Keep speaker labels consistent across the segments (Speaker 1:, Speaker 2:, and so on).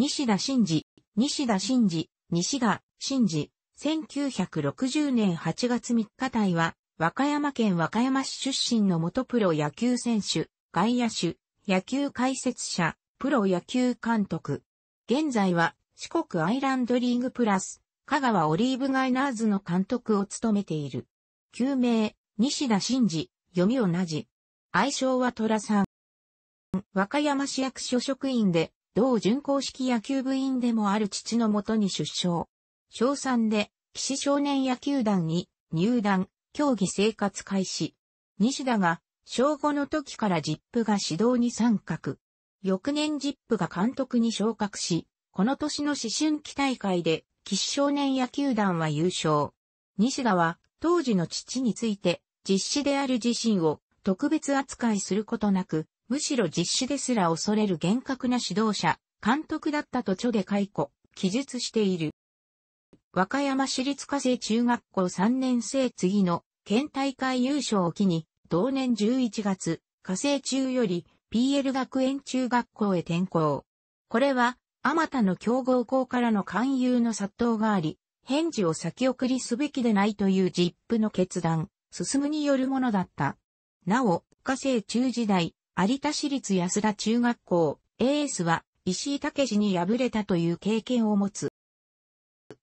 Speaker 1: 西田真治、西田真治、西田真治、1960年8月3日隊は、和歌山県和歌山市出身の元プロ野球選手、外野手、野球解説者、プロ野球監督。現在は四国アイランドリーグプラス、香川オリーブガイナーズの監督を務めている。旧名、西田真治、読み同じ。愛称は虎さん。和歌山市役所職員で、同準公式野球部員でもある父のもとに出生。小賛で、岸少年野球団に入団、競技生活開始。西田が、小5の時からジップが指導に参画。翌年ジップが監督に昇格し、この年の思春期大会で、岸少年野球団は優勝。西田は、当時の父について、実施である自身を特別扱いすることなく、むしろ実施ですら恐れる厳格な指導者、監督だったと著で解雇、記述している。和歌山市立火星中学校3年生次の県大会優勝を機に、同年11月、火星中より PL 学園中学校へ転校。これは、あまたの強豪校からの勧誘の殺到があり、返事を先送りすべきでないというジップの決断、進むによるものだった。なお、火星中時代、有田市立安田中学校、AS は、石井武氏に敗れたという経験を持つ。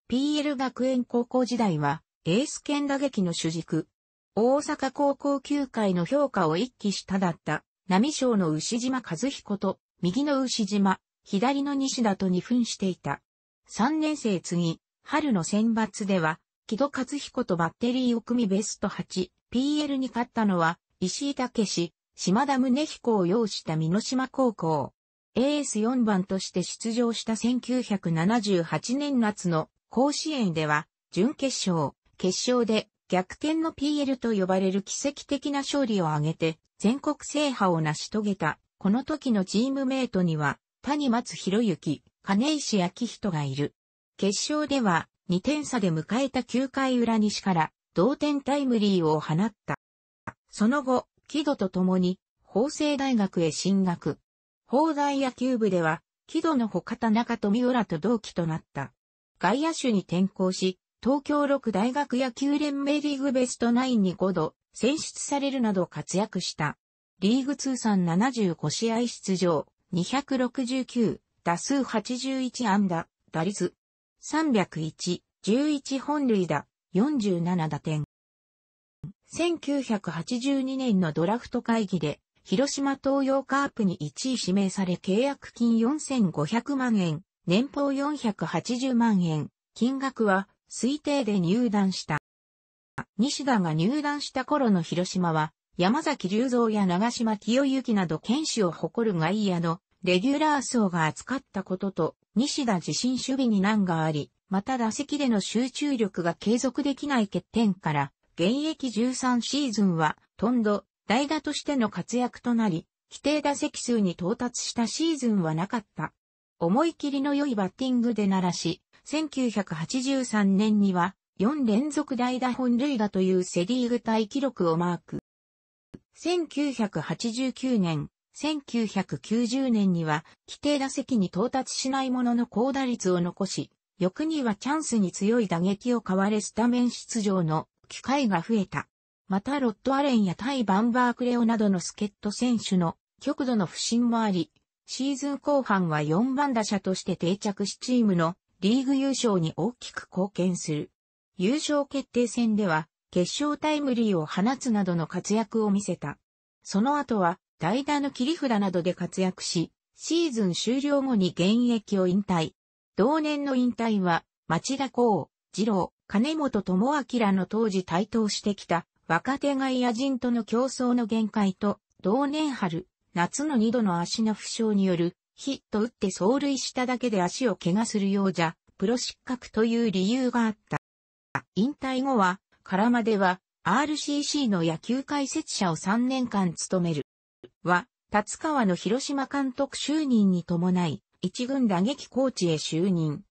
Speaker 1: PL 学園高校時代は、エース兼打撃の主軸。大阪高校球界の評価を一し下だった、波章の牛島和彦と、右の牛島、左の西田と二分していた。3年生次、春の選抜では、木戸和彦とバッテリーを組みベスト 8PL に勝ったのは、石井武史、島田宗彦を擁した美濃島高校。AS4 番として出場した1978年夏の甲子園では、準決勝、決勝で逆転の PL と呼ばれる奇跡的な勝利を挙げて、全国制覇を成し遂げた、この時のチームメイトには、谷松博之、金石明人がいる。決勝では、2点差で迎えた9回裏西から、同点タイムリーを放った。その後、木戸と共に、法政大学へ進学。法大野球部では、木戸の他田中富浦と同期となった。外野手に転向し、東京六大学野球連盟リーグベスト9に5度、選出されるなど活躍した。リーグ通算75試合出場、269、打数81安打、打率301、11本塁打、47打点。1982年のドラフト会議で、広島東洋カープに1位指名され契約金4500万円、年俸480万円、金額は推定で入団した。西田が入団した頃の広島は、山崎隆三や長島清之など剣士を誇る外野のレギュラー層が扱ったことと、西田自身守備に難があり、また打席での集中力が継続できない欠点から、現役13シーズンは、トンド、代打としての活躍となり、規定打席数に到達したシーズンはなかった。思い切りの良いバッティングで鳴らし、1983年には4連続代打本塁打というセリーグ対記録をマーク。1989年、1990年には規定打席に到達しないものの高打率を残し、翌にはチャンスに強い打撃を買われスタメン出場の機会が増えた。またロッド・アレンやタイ・バンバークレオなどの助っ人選手の極度の不振もあり、シーズン後半は4番打者として定着しチームのリーグ優勝に大きく貢献する。優勝決定戦では決勝タイムリーを放つなどの活躍を見せた。その後は代打の切り札などで活躍し、シーズン終了後に現役を引退。同年の引退は町田孝、二郎、金本智明の当時台頭してきた若手外野人との競争の限界と、同年春、夏の二度の足の負傷による、ヒット打って走塁しただけで足を怪我するようじゃ、プロ失格という理由があった。引退後は、からまでは、RCC の野球解説者を3年間務める。は、立川の広島監督就任に伴い、一軍打撃コーチへ就任。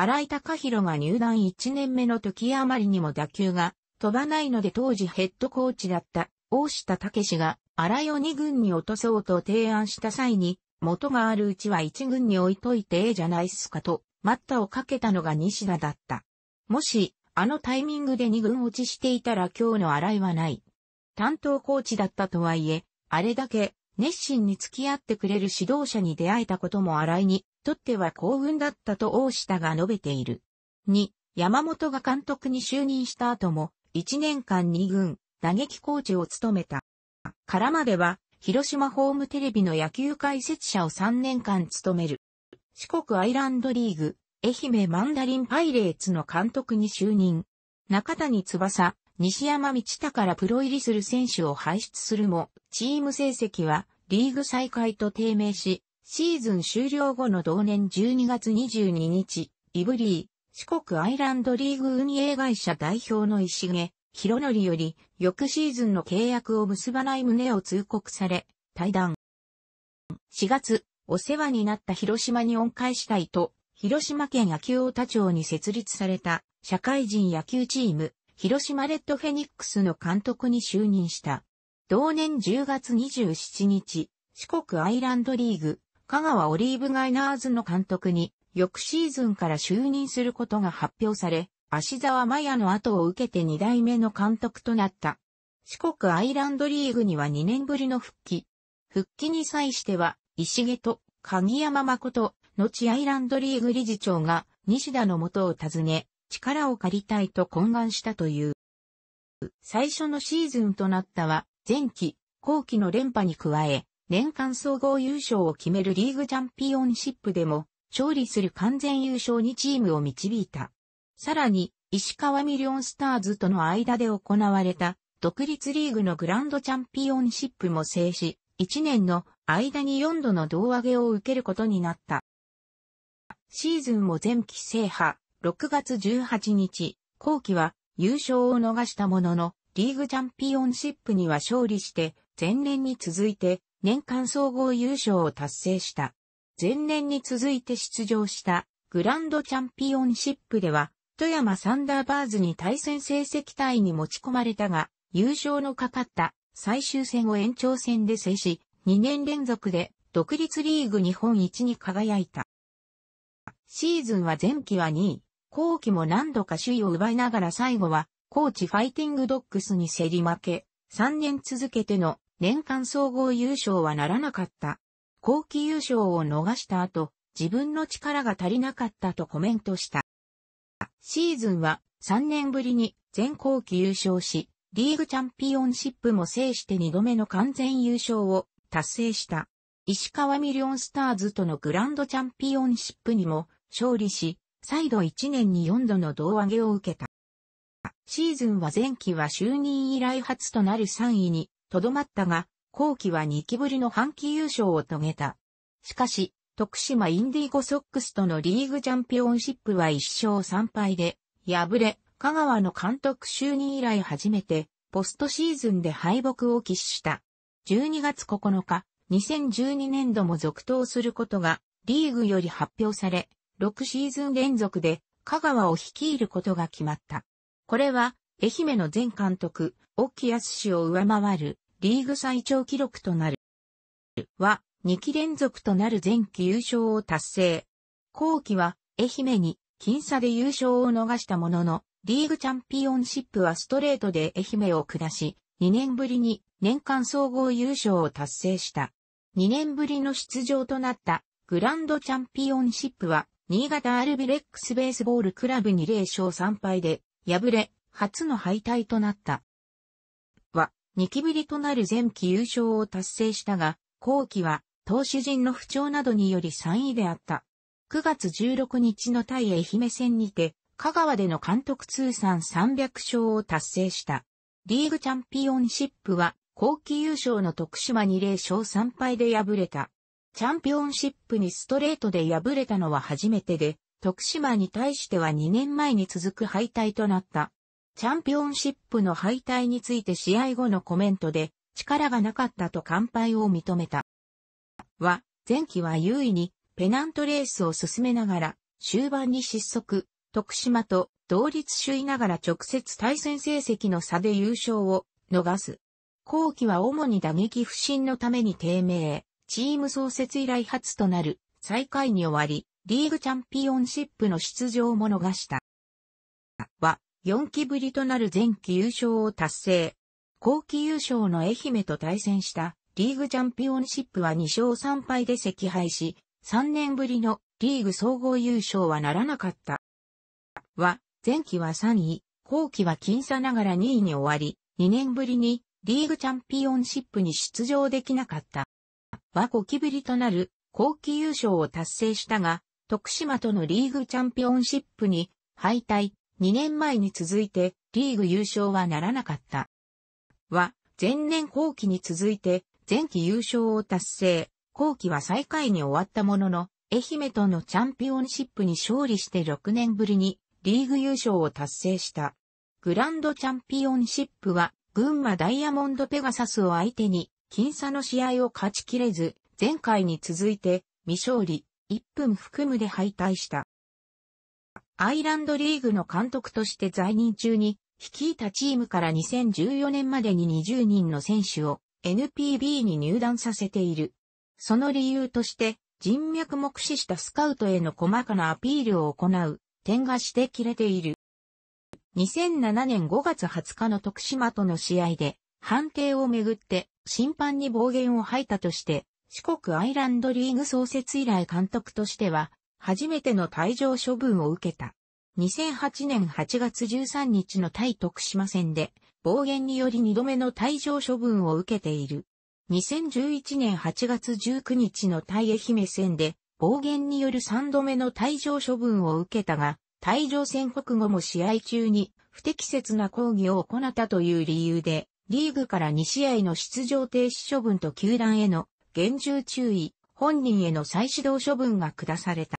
Speaker 1: 新井高弘が入団1年目の時あまりにも打球が飛ばないので当時ヘッドコーチだった大下武が荒井を2軍に落とそうと提案した際に、元があるうちは1軍に置いといてええじゃないっすかと、待ったをかけたのが西田だった。もし、あのタイミングで2軍落ちしていたら今日の荒井はない。担当コーチだったとはいえ、あれだけ熱心に付き合ってくれる指導者に出会えたことも荒井にとっては幸運だったと大下が述べている。2、山本が監督に就任した後も、1年間2軍、打撃コーチを務めた。からまでは、広島ホームテレビの野球解説者を3年間務める。四国アイランドリーグ、愛媛マンダリンパイレーツの監督に就任。中谷翼、西山道田からプロ入りする選手を輩出するも、チーム成績はリーグ再開と低迷し、シーズン終了後の同年12月22日、イブリー、四国アイランドリーグ運営会社代表の石毛、広則より、翌シーズンの契約を結ばない旨を通告され、対談。4月、お世話になった広島に恩返したいと、広島県野球太田町に設立された、社会人野球チーム、広島レッドフェニックスの監督に就任した。同年10月27日、四国アイランドリーグ、香川オリーブガイナーズの監督に、翌シーズンから就任することが発表され、芦沢麻也の後を受けて2代目の監督となった。四国アイランドリーグには2年ぶりの復帰。復帰に際しては、石毛と鍵山誠、後アイランドリーグ理事長が西田の元を訪ね、力を借りたいと懇願したという。最初のシーズンとなったは、前期、後期の連覇に加え、年間総合優勝を決めるリーグチャンピオンシップでも、勝利する完全優勝にチームを導いた。さらに、石川ミリオンスターズとの間で行われた、独立リーグのグランドチャンピオンシップも制し、1年の間に4度の胴上げを受けることになった。シーズンも前期制覇、6月18日、後期は優勝を逃したものの、リーグチャンピオンシップには勝利して、前年に続いて年間総合優勝を達成した。前年に続いて出場したグランドチャンピオンシップでは、富山サンダーバーズに対戦成績体に持ち込まれたが、優勝のかかった最終戦を延長戦で制し、2年連続で独立リーグ日本一に輝いた。シーズンは前期は2位、後期も何度か首位を奪いながら最後は、高知ファイティングドッグスに競り負け、3年続けての年間総合優勝はならなかった。後期優勝を逃した後、自分の力が足りなかったとコメントした。シーズンは3年ぶりに全後期優勝し、リーグチャンピオンシップも制して2度目の完全優勝を達成した。石川ミリオンスターズとのグランドチャンピオンシップにも勝利し、再度1年に4度の胴上げを受けた。シーズンは前期は就任以来初となる3位にとどまったが、後期は2期ぶりの半期優勝を遂げた。しかし、徳島インディゴソックスとのリーグチャンピオンシップは1勝3敗で、敗れ、香川の監督就任以来初めて、ポストシーズンで敗北を喫した。12月9日、2012年度も続投することが、リーグより発表され、6シーズン連続で、香川を率いることが決まった。これは、愛媛の前監督、沖康氏を上回る、リーグ最長記録となる。は、2期連続となる前期優勝を達成。後期は、愛媛に、僅差で優勝を逃したものの、リーグチャンピオンシップはストレートで愛媛を下し、2年ぶりに年間総合優勝を達成した。2年ぶりの出場となったグランドチャンピオンシップは、新潟アルビレックスベースボールクラブに0勝3敗で敗れ、初の敗退となった。は、ニキビリとなる前期優勝を達成したが、後期は投手陣の不調などにより3位であった。9月16日の対愛媛戦にて、香川での監督通算300勝を達成した。リーグチャンピオンシップは、後期優勝の徳島に0勝3敗で敗れた。チャンピオンシップにストレートで敗れたのは初めてで、徳島に対しては2年前に続く敗退となった。チャンピオンシップの敗退について試合後のコメントで、力がなかったと完敗を認めた。は、前期は優位にペナントレースを進めながら、終盤に失速、徳島と同率首位ながら直接対戦成績の差で優勝を逃す。後期は主に打撃不振のために低迷、チーム創設以来初となる最下位に終わり、リーグチャンピオンシップの出場も逃した。4期ぶりとなる前期優勝を達成。後期優勝の愛媛と対戦したリーグチャンピオンシップは2勝3敗で惜敗し、3年ぶりのリーグ総合優勝はならなかった。は、前期は3位、後期は僅差ながら2位に終わり、2年ぶりにリーグチャンピオンシップに出場できなかった。は5期ぶりとなる後期優勝を達成したが、徳島とのリーグチャンピオンシップに敗退、2年前に続いてリーグ優勝はならなかった。は、前年後期に続いて前期優勝を達成、後期は最下位に終わったものの、愛媛とのチャンピオンシップに勝利して6年ぶりにリーグ優勝を達成した。グランドチャンピオンシップは群馬ダイヤモンドペガサスを相手に僅差の試合を勝ちきれず、前回に続いて未勝利、1分含むで敗退した。アイランドリーグの監督として在任中に、率いたチームから2014年までに20人の選手を NPB に入団させている。その理由として、人脈目視したスカウトへの細かなアピールを行う点が指摘れている。2007年5月20日の徳島との試合で、判定をめぐって審判に暴言を吐いたとして、四国アイランドリーグ創設以来監督としては初めての退場処分を受けた。2008年8月13日の対徳島戦で、暴言により2度目の退場処分を受けている。2011年8月19日の対愛媛戦で、暴言による3度目の退場処分を受けたが、退場宣告後も試合中に不適切な抗議を行ったという理由で、リーグから2試合の出場停止処分と球団への厳重注意、本人への再始動処分が下された。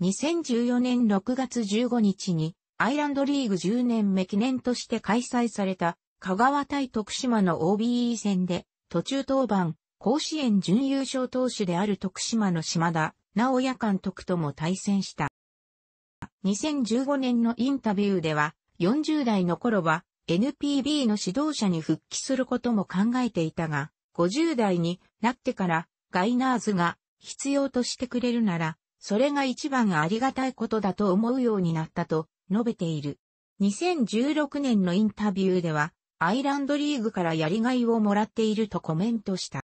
Speaker 1: 2014年6月15日に、アイランドリーグ10年目記念として開催された、香川対徳島の OBE 戦で、途中登板、甲子園準優勝投手である徳島の島田、直也監督とも対戦した。2015年のインタビューでは、40代の頃は NPB の指導者に復帰することも考えていたが、50代になってからガイナーズが必要としてくれるならそれが一番ありがたいことだと思うようになったと述べている。2016年のインタビューでは、アイランドリーグからやりがいをもらっているとコメントした。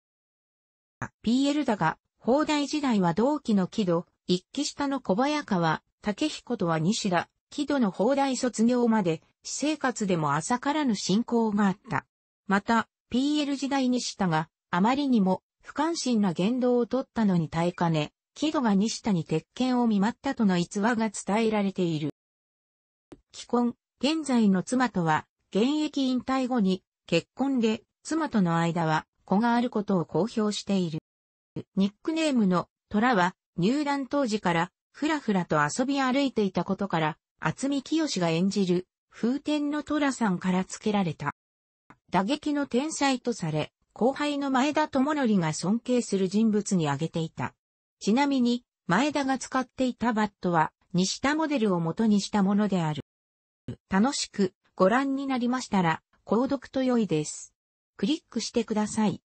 Speaker 1: PL だが、放題時代は同期の木戸、一期下の小早川、竹彦とは西田、木戸の放題卒業まで、私生活でも浅からぬ進行があった。また、PL 時代にしたが、あまりにも不関心な言動をとったのに耐えかね、木戸が西田に鉄拳を見舞ったとの逸話が伝えられている。既婚、現在の妻とは、現役引退後に、結婚で、妻との間は、子があることを公表している。ニックネームの、虎は、入団当時から、ふらふらと遊び歩いていたことから、厚見清が演じる、風天の虎さんから付けられた。打撃の天才とされ、後輩の前田智則が尊敬する人物に挙げていた。ちなみに、前田が使っていたバットは、西田モデルを元にしたものである。楽しくご覧になりましたら、購読と良いです。クリックしてください。